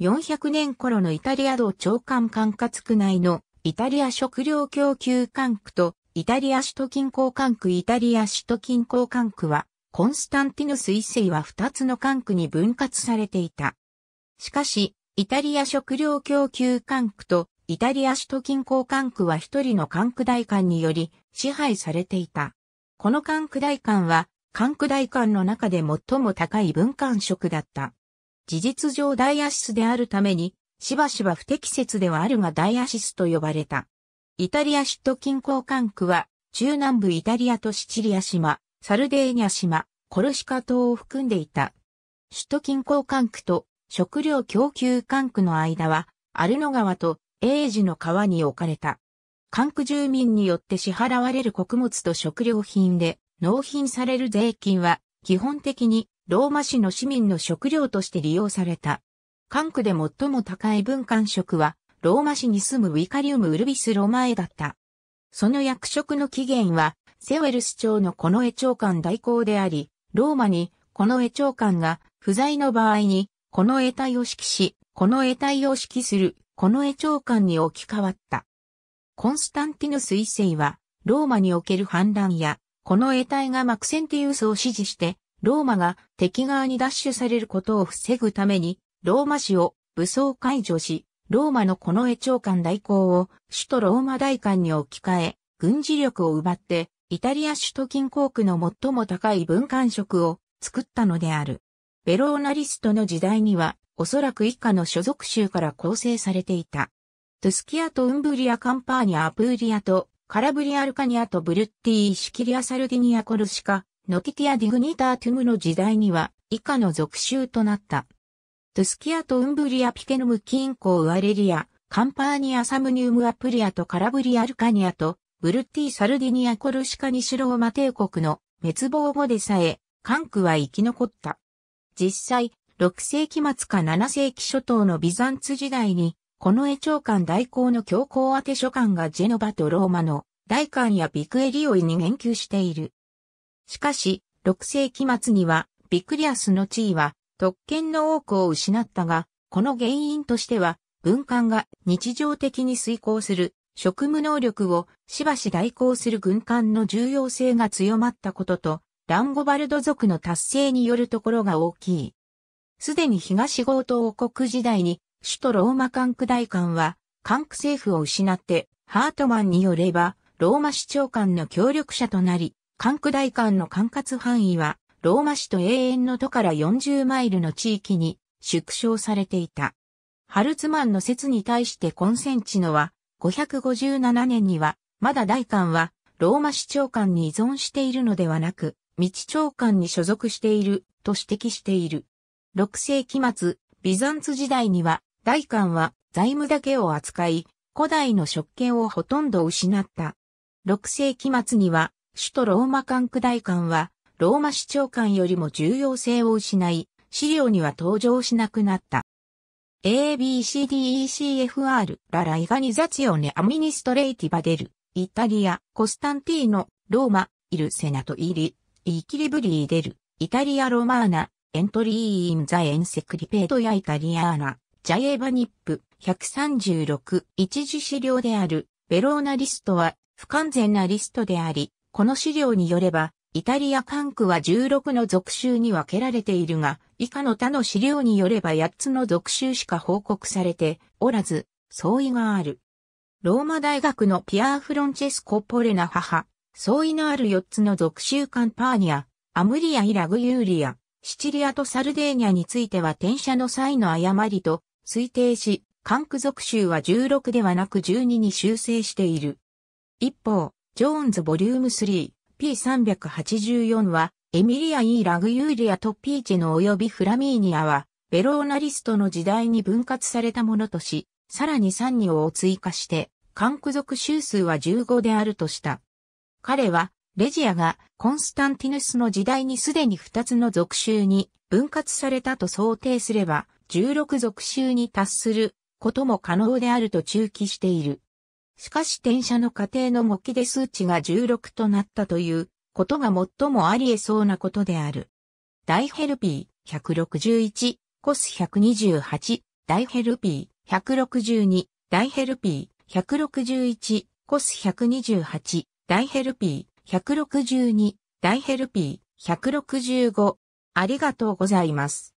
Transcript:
400年頃のイタリア道長官管轄区内のイタリア食料供給管区とイタリア首都近郊管区イタリア首都近郊管区はコンスタンティヌス一世は2つの管区に分割されていた。しかし、イタリア食料供給管区とイタリア首都近郊管区は一人の管区大官により支配されていた。この管区大官は管区大官の中で最も高い文官職だった。事実上ダイアシスであるために、しばしば不適切ではあるがダイアシスと呼ばれた。イタリア首都近郊管区は、中南部イタリアとシチリア島、サルデーニャ島、コルシカ島を含んでいた。首都近郊管区と食料供給管区の間は、アルノ川とエージの川に置かれた。管区住民によって支払われる穀物と食料品で、納品される税金は、基本的にローマ市の市民の食料として利用された。管区で最も高い文官職は、ローマ市に住むウィカリウム・ウルビス・ロマエだった。その役職の起源は、セウェルス朝のこの絵長官代行であり、ローマに、この絵長官が不在の場合に、この絵体を指揮し、この絵体を指揮する、この絵長官に置き換わった。コンスタンティヌス一世は、ローマにおける反乱や、この得体がマクセンティウスを支持して、ローマが敵側に奪取されることを防ぐために、ローマ市を武装解除し、ローマのこの絵長官代行を首都ローマ大官に置き換え、軍事力を奪って、イタリア首都近郊区の最も高い文官職を作ったのである。ベローナリストの時代には、おそらく以下の所属州から構成されていた。トゥスキアとウンブリア・カンパーニャ・アプーリアとカラブリア・ルカニアとブルッティ・ー・シキリア・サルディニア・コルシカ、ノティティア・ディグニター・トゥムの時代には以下の属州となった。トゥスキアとウンブリア・ピケノム・キンコ・ウアレリア、カンパーニア・サムニウム・アプリアとカラブリア・ルカニアとブルッティ・サルディニア・コルシカにシローマ帝国の滅亡後でさえ、カンクは生き残った。実際、6世紀末か7世紀初頭のビザンツ時代に、この絵長官代行の教皇宛書官がジェノバとローマの大官やビクエリオイに言及している。しかし、6世紀末には、ビクリアスの地位は、特権の多くを失ったが、この原因としては、文官が日常的に遂行する職務能力をしばし代行する軍艦の重要性が強まったことと、ランゴバルド族の達成によるところが大きい。すでに東強盗王国時代に首都ローマ管区大官は、管区政府を失って、ハートマンによれば、ローマ市長官の協力者となり、管区大官の管轄範囲は、ローマ市と永遠の都から40マイルの地域に縮小されていた。ハルツマンの説に対してコンセンチノは、557年には、まだ大官は、ローマ市長官に依存しているのではなく、道長官に所属している、と指摘している。6世紀末、ビザンツ時代には、大官は財務だけを扱い、古代の職権をほとんど失った。6世紀末には、首都ローマ管区大官は、ローマ市長官よりも重要性を失い、資料には登場しなくなった。ABCDECFR ラライガニザツヨネアミニストレイティバデル、イタリア、コスタンティーノ、ローマ、イルセナトイリ、イキリブリーデル、イタリアロマーナ、エントリーインザエンセクリペートやイタリアーナ。ジャエバニップ136一次資料であるベローナリストは不完全なリストであり、この資料によれば、イタリア管区は16の属州に分けられているが、以下の他の資料によれば8つの属州しか報告されておらず、相違がある。ローマ大学のピアー・フロンチェスコ・ポレナ母、相違のある4つの属州間パーニア、アムリア・イ・ラグユーリア、シチリアとサルデーニャについては転写の際の誤りと推定し、管区属州は16ではなく12に修正している。一方、ジョーンズボリューム 3P384 は、エミリア・イー・ラグユーリアとピーチェの及びフラミーニアは、ベローナリストの時代に分割されたものとし、さらに3にを追加して、管区属州数は15であるとした。彼は、レジアがコンスタンティヌスの時代にすでに2つの属州に分割されたと想定すれば、16属州に達することも可能であると中記している。しかし転写の過程の模擬で数値が16となったということが最もあり得そうなことである。ダイヘルピー161、コス128、ダイヘルピー162、ダイヘルピー161、コス128、ダイヘルピー162、ダイヘルピー165。ありがとうございます。